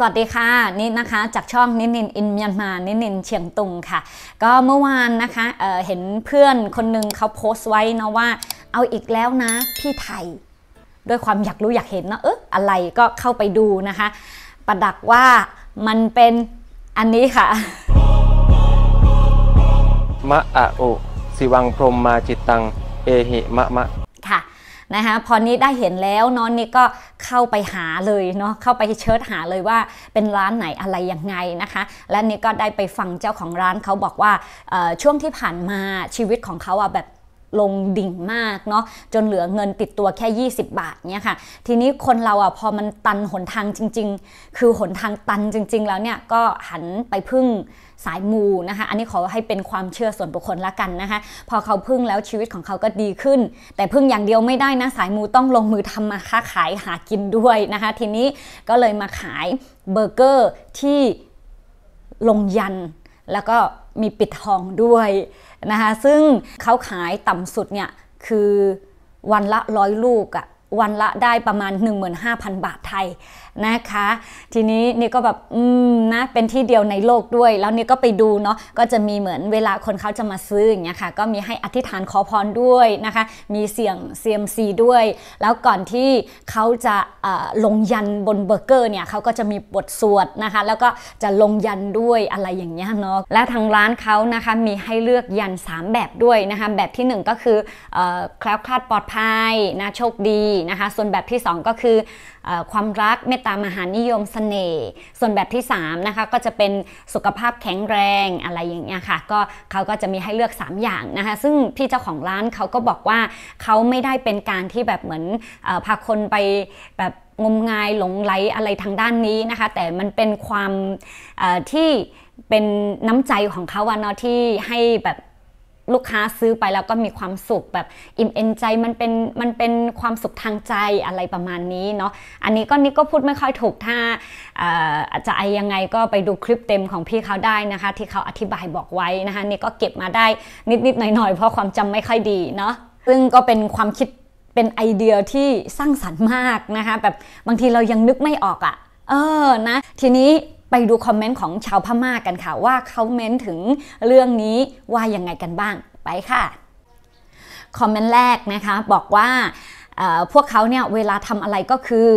สวัสดีค่ะนี่นะคะจากช่องนินิน อินเมียนมานินินเชียงตุงค่ะ ก็เมื่อวานนะคะเเห็นเพื่อนคนนึงเขาโพสต์ไว้นะว่าเอาอีกแล้วนะพี่ไทย ด้วยความอยากรู้อยากเห็นนะเอออะไรก็เข้าไปดูนะคะ ประดักว่ามันเป็นอันนี้ค่ะมะอะโอสิวังพรมมาจิตตังเอหิมะมะนะคะพอนี้ได้เห็นแล้วเนาะนี่ก็เข้าไปหาเลยเนาะ เข้าไปเชิญหาเลยว่าเป็นร้านไหนอะไรยังไงนะคะ และนี่ก็ได้ไปฟังเจ้าของร้านเขาบอกว่าช่วงที่ผ่านมาชีวิตของเขาอะแบบลงดิ่งมากเนาะจนเหลือเงินติดตัวแค่ 20 บาทเนี่ยค่ะทีนี้คนเราอ่ะพอมันตันหนทางจริงๆ คือหนทางตันจริงๆ แล้วเนี่ยก็หันไปพึ่งสายมูนะคะอันนี้ขอให้เป็นความเชื่อส่วนบุคคลละกันนะคะ พอเขาพึ่งแล้วชีวิตของเขาก็ดีขึ้น แต่พึ่งอย่างเดียวไม่ได้นะ สายมูต้องลงมือทำมาค้าขายหากินด้วยนะคะ ทีนี้ก็เลยมาขายเบอร์เกอร์ที่ลงยันแล้วก็มีปิดทองด้วยนะคะซึ่งเขาขายต่ำสุดเนี่ยคือวันละร้อยลูกอะวันละได้ประมาณ15,000บาทไทยนะคะ ทีนี้นี่ก็แบบอืมนะเป็นที่เดียวในโลกด้วย แล้วนี่ก็ไปดูเนาะก็จะมีเหมือนเวลาคนเขาจะมาซื้ออย่างเงี้ยค่ะก็มีให้อธิษฐานขอพรด้วยนะคะมีเสียงเซียมซีด้วย แล้วก่อนที่เขาจะลงยันบนเบอร์เกอร์เนี่ยเขาก็จะมีบทสวดนะคะแล้วก็จะลงยันด้วยอะไรอย่างเงี้ยเนาะและทางร้านเขานะคะมีให้เลือกยัน 3 แบบด้วยนะคะแบบที่1ก็คืออแคล้วคลาดปลอดภัยนะโชคดีนะคะส่วนแบบที่2ก็คืออความรักเมตตามหานิยมสเสน่ห์ ส่วนแบบที่3นะคะก็จะเป็นสุขภาพแข็งแรงอะไรอย่างเงี้ยค่ะก็เขาก็จะมีให้เลือก 3 อย่างนะคะซึ่งพี่เจ้าของร้านเขาก็บอกว่าเขาไม่ได้เป็นการที่แบบเหมือนอพาคนไปแบบงมงายหลงไหลอะไรทางด้านนี้นะคะแต่มันเป็นความที่เป็นน้ำใจของเขาว่เนาะที่ให้แบบลูกค้าซื้อไปแล้วก็มีความสุขแบบอิ่มเอนใจมันเป็นมันเป็นความสุขทางใจอะไรประมาณนี้เนาะอันนี้ก็นี่ก็พูดไม่ค่อยถูกถ้าจะไอยังไงก็ไปดูคลิปเต็มของพี่เขาได้นะคะ ที่เขาอธิบายบอกไว้นะคะนี่ก็เก็บมาได้นิดๆหน่อยๆเพราะความจำไม่ค่อยดีเนาะซึ่งก็เป็นความคิดเป็นไอเดียที่สร้างสรรค์มากนะคะ แบบบางทีเรายังนึกไม่ออกอะ่ะเออนะทีนี้ไปดูคอมเมนต์ของชาวพม่ากกันค่ะว่าเขาเม้นถึงเรื่องนี้ว่ายังไงกันบ้างไปค่ะคอมเมนต์แรกนะคะบอกว่าพวกเขาเนี่ยเวลาทำอะไรก็คือ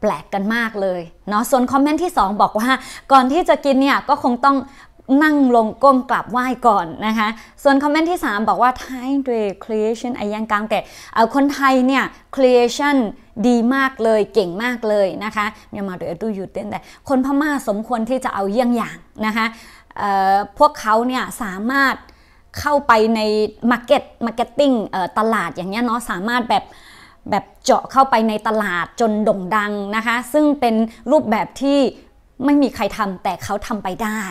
แปลกกันมากเลยเนาะส่วนคอมเมนต์ที่2บอกว่าก่อนที่จะกินเนี่ยก็คงต้องนั่งลงก้มกลับไหว้ก่อนนะคะ ส่วนคอมเมนต์ที่ 3 บอกว่า Thai Day Creation อยังกางแต่คนไทยเนี่ย Creation ดีมากเลยเก่งมากเลยนะคะเนี่ยมาเดยดูอยู่เต้นแต่ คนพม่าสมควรที่จะเอาเยี่ยงอย่างนะคะพวกเขาเนี่ยสามารถเข้าไปในมาร์เก็ตมาร์เก็ตติ้งตลาดอย่างเงี้ยเนาะสามารถแบบแบบเจาะเข้าไปในตลาดจนโด่งดังนะคะ ซึ่งเป็นรูปแบบที่ไม่มีใครทำแต่เขาทำไปได้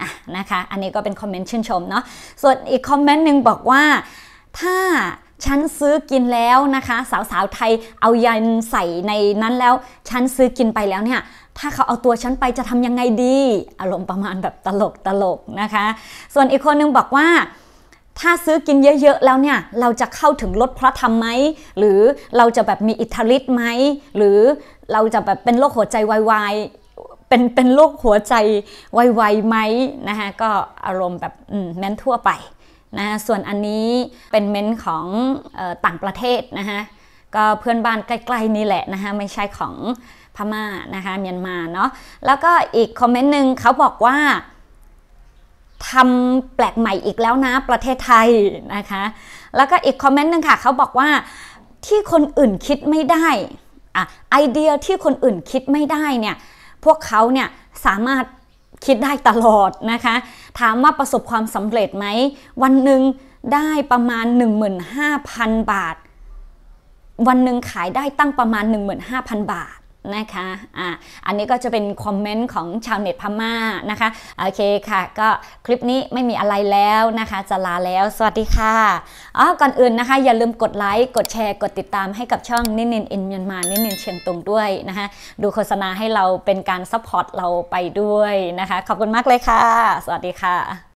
อ่ะนะคะอันนี้ก็เป็นคอมเมนต์ชื่นชมเนาะส่วนอีกคอมเมนต์หนึ่งบอกว่า ถ้าฉันซื้อกินแล้วนะคะสาวๆไทยเอายันใส่ในนั้นแล้วฉันซื้อกินไปแล้วเนี่ยถ้าเขาเอาตัวฉันไปจะทำยังไงดี อารมณ์ประมาณแบบตลกตลกนะคะส่วนอีกคนนึงบอกว่าถ้าซื้อกินเยอะ ๆ แล้วเนี่ยเราจะเข้าถึงลดพระธรรมไหมหรือเราจะแบบมีอิทธิฤทธิ์ไหมหรือเราจะแบบเป็นโรคหัวใจวายเป็นเป็นโรคหัวใจไวๆไหมนะคะก็อารมณ์แบบเม้นทั่วไปนะะส่วนอันนี้เป็นเม้นของออต่างประเทศนะคะก็เพื่อนบ้านใกล้ๆนี่แหละนะคะไม่ใช่ของพม่านะคะเมียนมาเนาะแล้วก็อีกคอมเมนต์หนึ่งเขาบอกว่าทำแปลกใหม่อีกแล้วนะประเทศไทยนะคะแล้วก็อีกคอมเมนต์หนึ่งค่ะเขาบอกว่าที่คนอื่นคิดไม่ได้อะไอเดียที่คนอื่นคิดไม่ได้เนี่ยพวกเขาเนี่ยสามารถคิดได้ตลอดนะคะ ถามว่าประสบความสำเร็จไหมวันหนึ่งได้ประมาณ 15,000 บาท วันหนึ่งขายได้ตั้งประมาณ 15,000 บาทนะคะ อ่ะอันนี้ก็จะเป็นคอมเมนต์ของชาวเน็ตพม่านะคะ โอเคค่ะ ก็คลิปนี้ไม่มีอะไรแล้วนะคะ จะลาแล้ว สวัสดีค่ะอ๋อก่อนอื่นนะคะอย่าลืมกดไลค์ กดแชร์ กดติดตามให้กับช่องนินเนนอินเมียนมา นินเนนเชียงตุงด้วยนะคะ ดูโฆษณาให้เราเป็นการซัพพอร์ตเราไปด้วยนะคะ ขอบคุณมากเลยค่ะ สวัสดีค่ะ